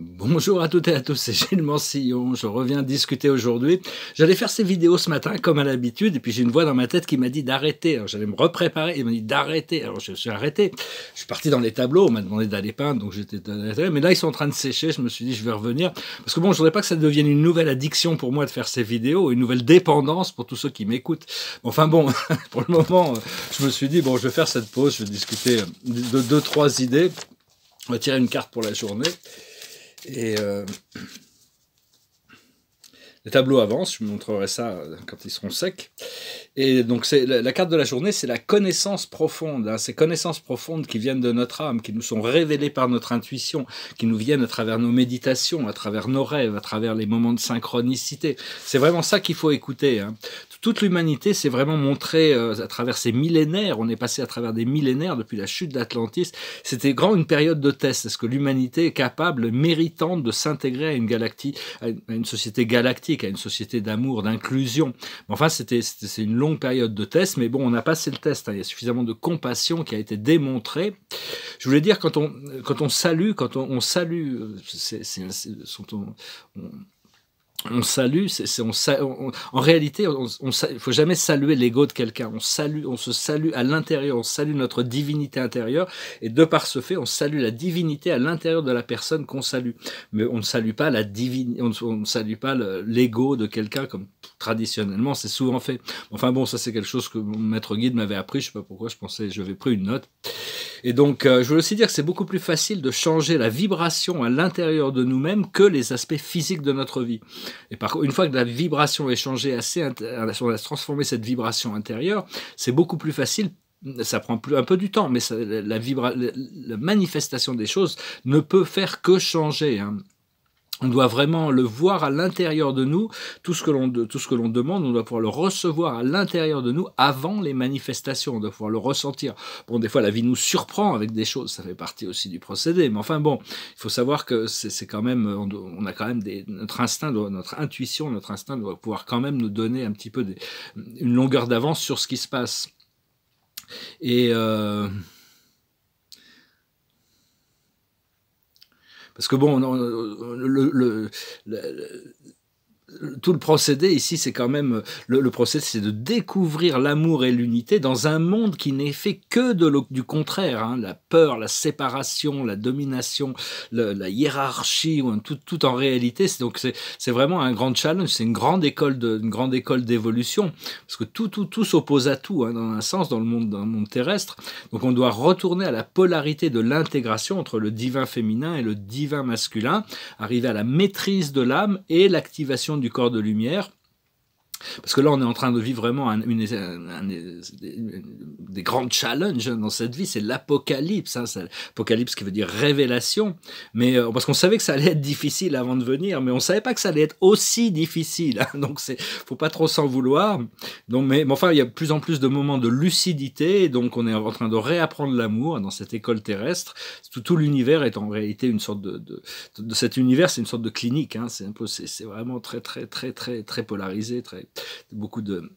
Bonjour à toutes et à tous, c'est Gilles Mansillon. Je reviens discuter aujourd'hui. J'allais faire ces vidéos ce matin, comme à l'habitude, et puis j'ai une voix dans ma tête qui m'a dit d'arrêter. J'allais me repréparer, il m'a dit d'arrêter. Alors je suis arrêté. Je suis parti dans les tableaux, on m'a demandé d'aller peindre, donc j'étais. Mais là, ils sont en train de sécher, je me suis dit, je vais revenir. Parce que bon, je ne voudrais pas que ça devienne une nouvelle addiction pour moi de faire ces vidéos, une nouvelle dépendance pour tous ceux qui m'écoutent. Enfin bon, pour le moment, je me suis dit, bon, je vais faire cette pause, je vais discuter de deux, trois idées. On va tirer une carte pour la journée. Et euh, les tableaux avancent, je vous montrerai ça euh, quand ils seront secs. Et donc c'est la carte de la journée, c'est la connaissance profonde, hein. ces connaissances profondes qui viennent de notre âme, qui nous sont révélées par notre intuition, qui nous viennent à travers nos méditations, à travers nos rêves, à travers les moments de synchronicité. C'est vraiment ça qu'il faut écouter. Hein. Toute l'humanité s'est vraiment montrée euh, à travers ces millénaires, on est passé à travers des millénaires depuis la chute d'Atlantis. C'était grand une période de test. Est-ce que l'humanité est capable, méritante de s'intégrer à une galaxie, à une société galactique à une société d'amour, d'inclusion. Enfin, c'était c'est une longue période de test, mais bon, on a passé le test. Hein. Il y a suffisamment de compassion qui a été démontrée. Je voulais dire quand on quand on salue, quand on, salue, euh, c'est, on on salue, c'est, on, en réalité, il ne faut jamais saluer l'ego de quelqu'un. On salue, on se salue à l'intérieur, on salue notre divinité intérieure, et de par ce fait, on salue la divinité à l'intérieur de la personne qu'on salue. Mais on ne salue pas la on, ne salue pas l'ego de quelqu'un comme traditionnellement c'est souvent fait. Enfin bon, ça c'est quelque chose que mon maître guide m'avait appris. Je sais pas pourquoi. Je pensais, je vais pris une note. Et donc, euh, je veux aussi dire que c'est beaucoup plus facile de changer la vibration à l'intérieur de nous-mêmes que les aspects physiques de notre vie. Et par une fois que la vibration est changée assez, euh, on a transformé cette vibration intérieure, c'est beaucoup plus facile ça prend plus, un peu du temps, mais la, manifestation des choses ne peut faire que changer. Hein on doit vraiment le voir à l'intérieur de nous. Tout ce que l'on tout ce que l'on demande, on doit pouvoir le recevoir à l'intérieur de nous avant les manifestations. On doit pouvoir le ressentir. Bon, des fois la vie nous surprend avec des choses. Ça fait partie aussi du procédé. Mais enfin bon, il faut savoir que c'est quand même on, a quand même des, notre instinct, notre intuition, notre instinct doit pouvoir quand même nous donner un petit peu une longueur d'avance sur ce qui se passe. Et euh, Parce que bon, le, le, le, tout le procédé ici, c'est quand même euh, le, le procédé, c'est de découvrir l'amour et l'unité dans un monde qui n'est fait que de du contraire. Hein. la peur, la séparation, la domination, la hiérarchie, tout, tout en réalité. Donc c'est vraiment un grand challenge. C'est une grande école de, grande école d'évolution parce que tout tout tout s'oppose à tout hein, dans un sens dans le monde dans le monde terrestre. Donc on doit retourner à la polarité de l'intégration entre le divin féminin et le divin masculin, arriver à la maîtrise de l'âme et l'activation du corps de lumière parce que là, on est en train de vivre vraiment un, des, des grandes challenges dans cette vie. C'est l'apocalypse. Hein, apocalypse qui veut dire révélation. Mais euh, parce qu'on savait que ça allait être difficile avant de venir, mais on savait pas que ça allait être aussi difficile. Hein. Donc, donc, ne faut pas trop s'en vouloir. Donc, mais, enfin, il y a de plus en plus de moments de lucidité. Donc, on est en train de réapprendre l'amour dans cette école terrestre. Tout, l'univers est en réalité une sorte de, de, cet univers, c'est une sorte de clinique. Hein. c'est c'est vraiment très, très, très, très, très polarisé, très beaucoup de,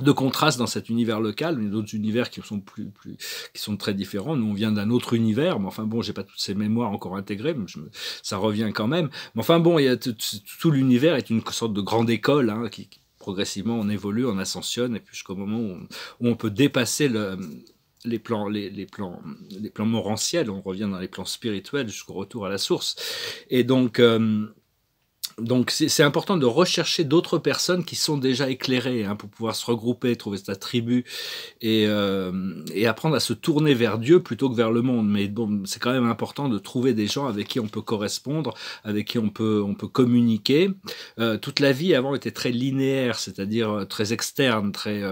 de dans cet univers local, mais d'autres univers qui sont plus, plus, qui sont très différents. Nous, on vient d'un autre univers, mais enfin bon, j'ai pas toutes ces mémoires encore intégrées, mais ça revient quand même. Mais enfin bon, il tout l'univers est une sorte de grande école hein, qui, progressivement on évolue, on ascensionne, et puis jusqu'au moment où on, peut dépasser le, les plans, les, plans, les plans morantiels, on revient dans les plans spirituels jusqu'au retour à la source. Et donc euh, donc c'est important de rechercher d'autres personnes qui sont déjà éclairées hein, pour pouvoir se regrouper, trouver sa tribu euh, et, apprendre à se tourner vers Dieu plutôt que vers le monde. Mais bon, c'est quand même important de trouver des gens avec qui on peut correspondre, avec qui on peut, on peut communiquer. Euh, toute la vie avant était très linéaire, c'est-à-dire euh, très externe, très,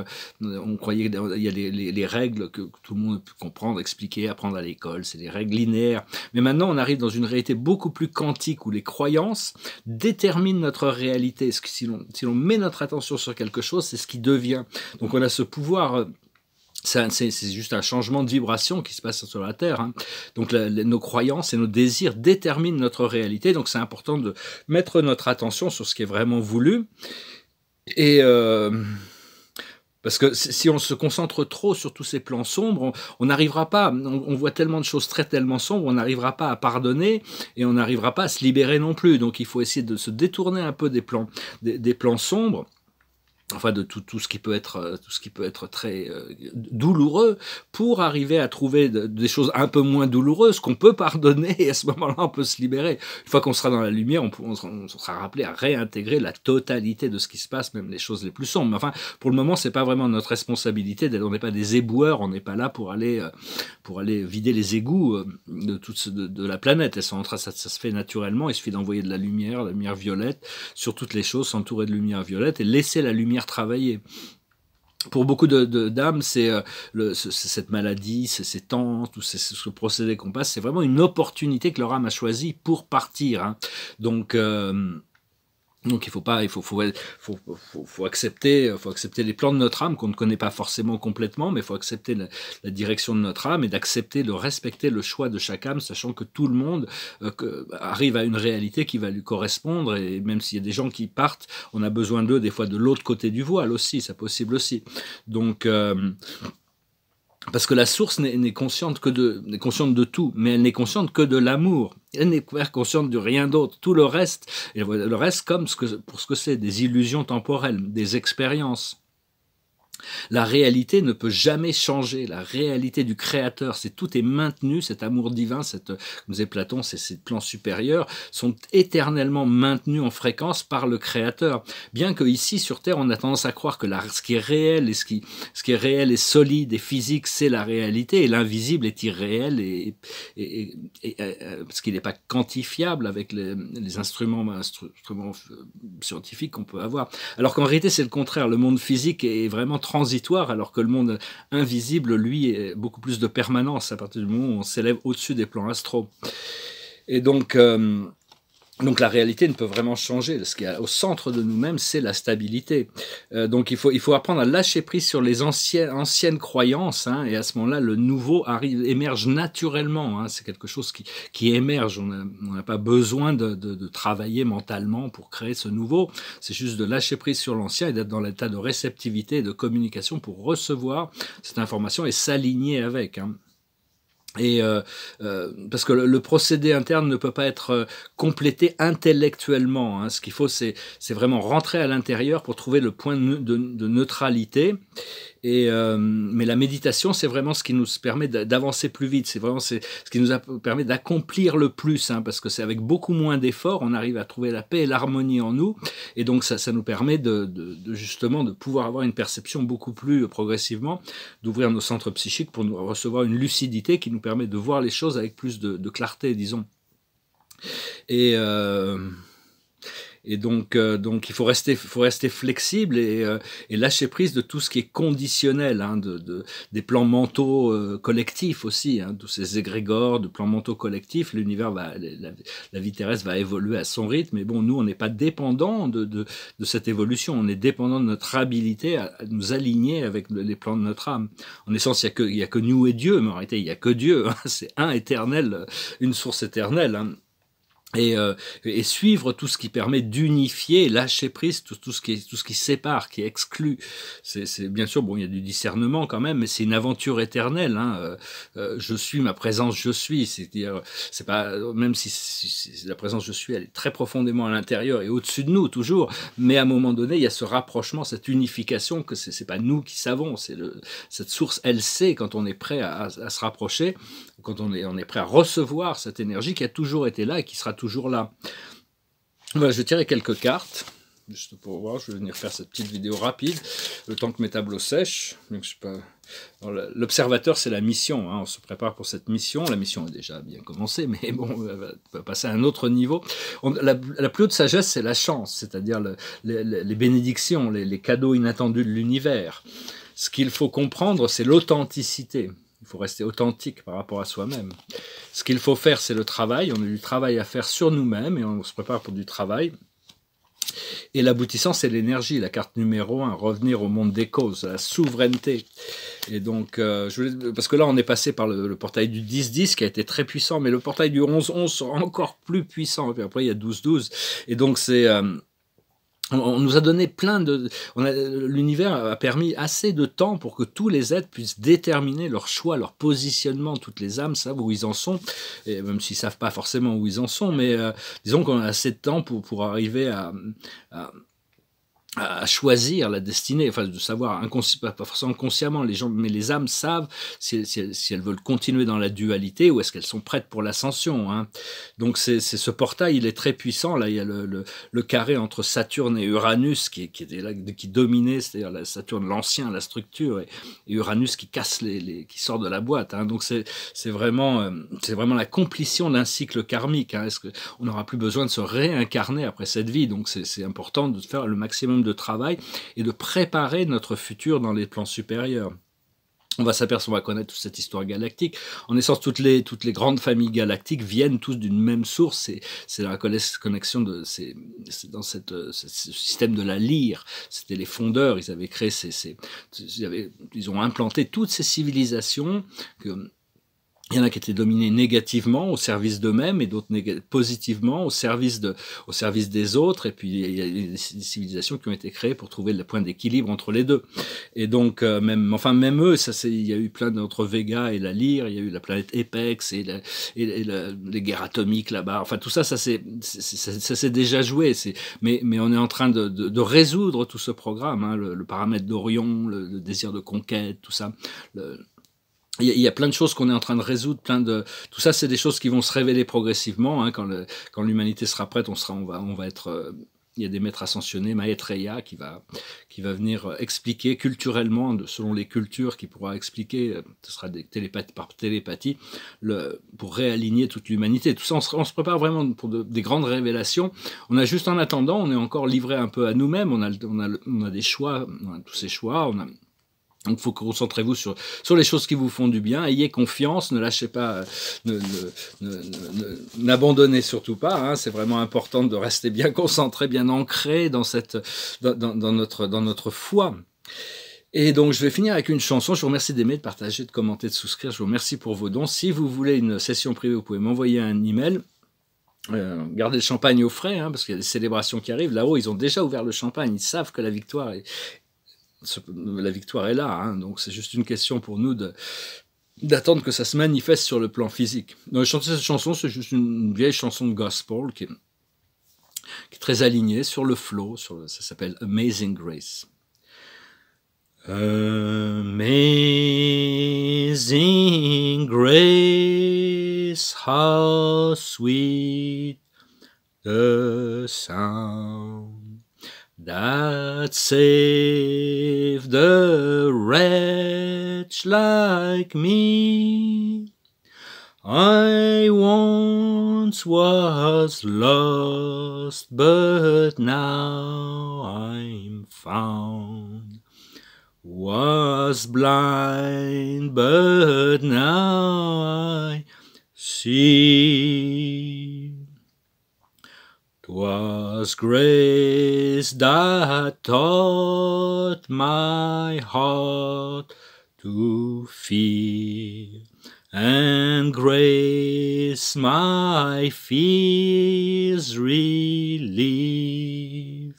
on croyait qu'il y a les, les, règles que, tout le monde peut comprendre, expliquer, apprendre à l'école, c'est des règles linéaires. Mais maintenant on arrive dans une réalité beaucoup plus quantique où les croyances dès détermine notre réalité. Si l'on si met notre attention sur quelque chose, c'est ce qui devient. Donc on a ce pouvoir euh, c'est juste un changement de vibration qui se passe sur la Terre. Hein. Donc nos croyances et nos désirs déterminent notre réalité. Donc c'est important de mettre notre attention sur ce qui est vraiment voulu. Et euh, parce que si on se concentre trop sur tous ces plans sombres, on n'arrivera pas, on, voit tellement de choses très tellement sombres, on n'arrivera pas à pardonner et on n'arrivera pas à se libérer non plus. Donc il faut essayer de se détourner un peu des plans, des plans sombres enfin de tout, tout, ce qui peut être euh, tout ce qui peut être très euh, douloureux pour arriver à trouver des choses un peu moins douloureuses qu'on peut pardonner et à ce moment-là on peut se libérer une fois qu'on sera dans la lumière on, on, sera rappelé à réintégrer la totalité de ce qui se passe même les choses les plus sombres mais enfin pour le moment c'est pas vraiment notre responsabilité on n'est pas des éboueurs on n'est pas là pour aller euh, pour aller vider les égouts de toute de, la planète ça, ça se fait naturellement il suffit d'envoyer de la lumière la lumière violette sur toutes les choses s'entourer de lumière violette et laisser la lumière travailler pour beaucoup de, dames, euh, c'est cette maladie, c'est ces tentes, ou ce procédé qu'on passe, c'est vraiment une opportunité que leur âme a choisie pour partir. Hein. Donc, euh, donc il faut pas, il faut, faut, faut, faut, accepter, faut accepter les plans de notre âme qu'on ne connaît pas forcément complètement, mais il faut accepter la, direction de notre âme et d'accepter de respecter le choix de chaque âme, sachant que tout le monde euh, que, arrive à une réalité qui va lui correspondre. Et même s'il y a des gens qui partent, on a besoin d'eux des fois de l'autre côté du voile aussi, c'est possible aussi. Donc euh, parce que la source n'est consciente que de, consciente de tout, mais elle n'est consciente que de l'amour. Elle n'est consciente de rien d'autre. Tout le reste, le reste comme pour ce que c'est, des illusions temporelles, des expériences. La réalité ne peut jamais changer. La réalité du Créateur, c'est tout est maintenu. Cet amour divin, cette, comme disait Platon, ces, plans supérieurs sont éternellement maintenus en fréquence par le Créateur. Bien que ici sur Terre, on a tendance à croire que ce qui est réel et ce qui, est réel et solide et physique, c'est la réalité et l'invisible est irréel et, parce euh, euh, qu'il n'est pas quantifiable avec les, instruments, euh, scientifiques qu'on peut avoir. Alors qu'en réalité, c'est le contraire. Le monde physique est vraiment transitoire, alors que le monde invisible, lui, est beaucoup plus de permanence à partir du moment où on s'élève au-dessus des plans astro. Et donc, euh, donc la réalité ne peut vraiment changer. Ce qui est au centre de nous-mêmes, c'est la stabilité. Euh, donc il faut, il faut apprendre à lâcher prise sur les anciennes, anciennes croyances, hein, et à ce moment-là, le nouveau arrive, émerge naturellement. Hein, c'est quelque chose qui, qui émerge. On n'a pas besoin de, de, travailler mentalement pour créer ce nouveau. C'est juste de lâcher prise sur l'ancien et d'être dans l'état de réceptivité et de communication pour recevoir cette information et s'aligner avec. Hein. Et euh, euh, parce que le, procédé interne ne peut pas être euh, complété intellectuellement. Hein. Ce qu'il faut, c'est vraiment rentrer à l'intérieur pour trouver le point de, neutralité. Et, mais la méditation, c'est vraiment ce qui nous permet d'avancer plus vite. C'est vraiment ce qui nous permet d'accomplir le plus, hein, parce que c'est avec beaucoup moins d'efforts, on arrive à trouver la paix et l'harmonie en nous. Et donc, ça, ça nous permet de, de, justement de pouvoir avoir une perception beaucoup plus progressivement, d'ouvrir nos centres psychiques pour nous recevoir une lucidité qui nous permet de voir les choses avec plus de, clarté, disons. Et euh, et donc, euh, donc il faut rester, faut rester flexible euh, et, lâcher prise de tout ce qui est conditionnel, hein, de, des plans mentaux euh, collectifs aussi, hein, tous ces égrégores de plans mentaux collectifs. L'univers va, la, vie terrestre va évoluer à son rythme. Mais bon, nous, on n'est pas dépendant de, cette évolution. On est dépendant de notre habilité à, nous aligner avec les plans de notre âme. En essence, il n'y a, que, a que nous et Dieu, mais en réalité, il n'y a que Dieu. Hein. C'est un éternel, une source éternelle. Et, euh, et, suivre tout ce qui permet d'unifier, lâcher prise, tout, ce qui, tout ce qui sépare, qui exclut. C'est bien sûr, bon, il y a du discernement quand même, mais c'est une aventure éternelle. Hein. Euh, euh, je suis ma présence, je suis. C'est-à-dire, c'est pas même si, la présence je suis, elle est très profondément à l'intérieur et au-dessus de nous toujours. Mais à un moment donné, il y a ce rapprochement, cette unification que c'est pas nous qui savons, c'est cette source. Elle sait quand on est prêt à se rapprocher quand on est, prêt à recevoir cette énergie qui a toujours été là et qui sera toujours là. Voilà, je vais tirer quelques cartes, juste pour voir, je vais venir faire cette petite vidéo rapide, le temps que mes tableaux sèchent. L'observateur, c'est la mission, hein. on se prépare pour cette mission, la mission est déjà bien commencé, mais bon, on va passer à un autre niveau. la, plus haute sagesse, c'est la chance, c'est-à-dire les bénédictions, les cadeaux inattendus de l'univers. Ce qu'il faut comprendre, c'est l'authenticité faut rester authentique par rapport à soi-même. Ce qu'il faut faire, c'est le travail. On a du travail à faire sur nous-mêmes et on se prépare pour du travail. Et l'aboutissant, c'est l'énergie. La carte numéro un. revenir au monde des causes, la souveraineté. Et donc, euh, je, parce que là, on est passé par le, portail du 10-10 qui a été très puissant, mais le portail du 11-11 sera encore plus puissant. Et après, il y a 12-12. Et donc, c'est. Euh, on nous a donné plein de. L'univers a permis assez de temps pour que tous les êtres puissent déterminer leur choix, leur positionnement. Toutes les âmes savent où ils en sont, et même s'ils ne savent pas forcément où ils en sont, mais euh, disons qu'on a assez de temps pour, pour arriver à à choisir la destinée, enfin de savoir, pas forcément consciemment, les gens, mais les âmes savent si, elles veulent continuer dans la dualité ou est-ce qu'elles sont prêtes pour l'ascension. Hein. Donc c'est ce portail, il est très puissant. Là, il y a le, carré entre Saturne et Uranus qui, qui était là, qui dominait, c'est-à-dire Saturne l'ancien, la structure, et, Uranus qui casse les, qui sort de la boîte. Hein. Donc c'est vraiment, euh, c'est vraiment la complition d'un cycle karmique. Hein. Est-ce qu'on n'aura plus besoin de se réincarner après cette vie Donc c'est important de faire le maximum de de travail et de préparer notre futur dans les plans supérieurs. On va s'apercevoir, connaître toute cette histoire galactique. En essence, toutes les, toutes les grandes familles galactiques viennent tous d'une même source. C'est la connexion de, c'est dans cette, ce système de la lyre. C'était les fondeurs. Ils avaient créé ces, ils, ils ont implanté toutes ces civilisations que il y en a qui étaient dominés négativement au service d'eux-mêmes et d'autres positivement au service, de, au service des autres. Et puis, il y a des civilisations qui ont été créées pour trouver le point d'équilibre entre les deux. Et donc, euh, même, enfin, même eux, ça, il y a eu plein d'autres, Vega et la Lyre, il y a eu la planète Apex et, les guerres atomiques là-bas. Enfin, tout ça, ça s'est déjà joué. Mais, mais on est en train de, de, résoudre tout ce programme, hein, le, paramètre d'Orion, le, le, désir de conquête, tout ça. Le, il y, a plein de choses qu'on est en train de résoudre, plein de tout ça, c'est des choses qui vont se révéler progressivement. Hein. quand, quand l'humanité sera prête, on sera, on va, on va être euh, il y a des maîtres ascensionnés, Maitreya, qui va, qui va venir euh, expliquer culturellement, selon les cultures, qui pourra expliquer, euh, ce sera des par télépathie, le, pour réaligner toute l'humanité. Tout ça, on se, prépare vraiment pour des grandes révélations. On a juste en attendant, on est encore livré un peu à nous-mêmes, on a, on a, on a des choix, tous ces choix, on donc, faut concentrez-vous sur, sur les choses qui vous font du bien. Ayez confiance, ne lâchez pas, euh, n'abandonnez surtout pas. Hein. C'est vraiment important de rester bien concentré, bien ancré dans, cette, dans, dans, notre, dans notre foi. Et donc, je vais finir avec une chanson. Je vous remercie d'aimer, de partager, de commenter, de souscrire. Je vous remercie pour vos dons. Si vous voulez une session privée, vous pouvez m'envoyer un email. Euh, gardez le champagne au frais, hein, parce qu'il y a des célébrations qui arrivent. Là-haut, ils ont déjà ouvert le champagne. Ils savent que la victoire est, la victoire est là. Hein. donc c'est juste une question pour nous d'attendre que ça se manifeste sur le plan physique. Donc, chanter cette chanson, c'est juste une vieille chanson de gospel qui est, très alignée sur le flow. Sur ça s'appelle Amazing Grace. Amazing grace, how sweet the sound. that saved a wretch like me. I once was lost, but now I'm found. Was blind, but now I see. Was grace that taught my heart to fear, and grace my fears relieved.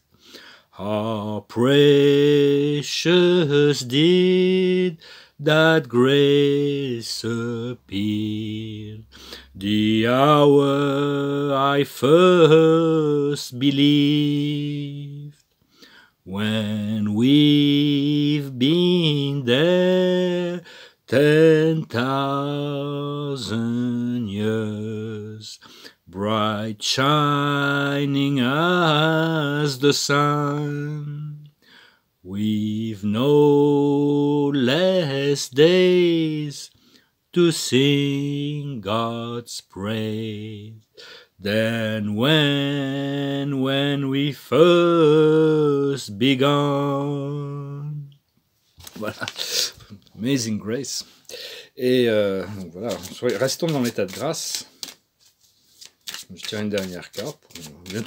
How precious did that grace appeared. The hour I first believed, when we've been there ten thousand years, bright shining as the sun, we've known endless days to sing God's praise. Then when, when we first began. Voilà. Amazing Grace. Et euh, voilà, restons dans l'état de grâce. Je tire une dernière carte.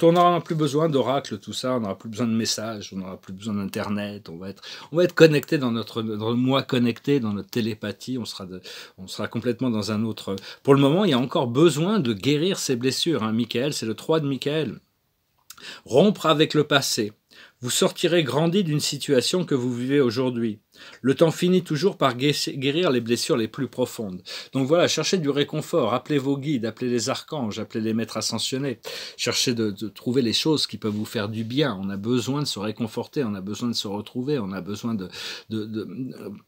on n'aura plus besoin d'oracle, tout ça. On n'aura plus besoin de messages. On n'aura plus besoin d'Internet. On va être, on va être connecté dans notre, dans moi connecté, dans notre télépathie. On sera, on sera complètement dans un autre. Pour le moment, il y a encore besoin de guérir ses blessures. Hein, Michael, c'est le 3 de Michael. Rompre avec le passé. Vous sortirez grandi d'une situation que vous vivez aujourd'hui. Le temps finit toujours par guérir les blessures les plus profondes. Donc voilà, cherchez du réconfort, appelez vos guides, appelez les archanges, appelez les maîtres ascensionnés, cherchez de, trouver les choses qui peuvent vous faire du bien. On a besoin de se réconforter, on a besoin de se retrouver, on a besoin de, euh,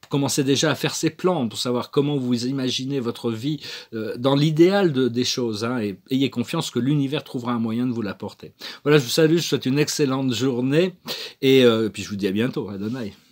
commencer déjà à faire ses plans pour savoir comment vous imaginez votre vie euh, dans l'idéal des choses. Hein, et ayez confiance que l'univers trouvera un moyen de vous l'apporter. Voilà, je vous salue, je vous souhaite une excellente journée et, euh, puis je vous dis à bientôt. Adonai.